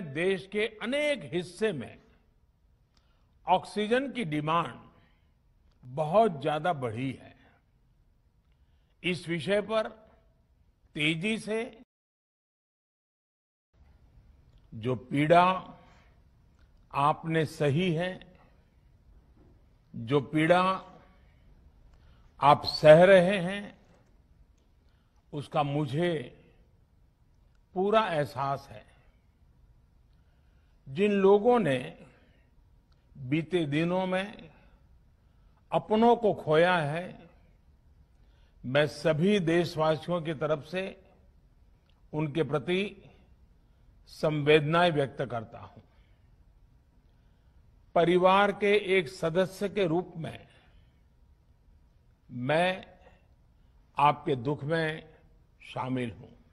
देश के अनेक हिस्से में ऑक्सीजन की डिमांड बहुत ज्यादा बढ़ी है इस विषय पर तेजी से जो पीड़ा आपने सही है जो पीड़ा आप सह रहे हैं उसका मुझे पूरा एहसास है जिन लोगों ने बीते दिनों में अपनों को खोया है मैं सभी देशवासियों की तरफ से उनके प्रति संवेदनाएं व्यक्त करता हूं परिवार के एक सदस्य के रूप में मैं आपके दुख में शामिल हूं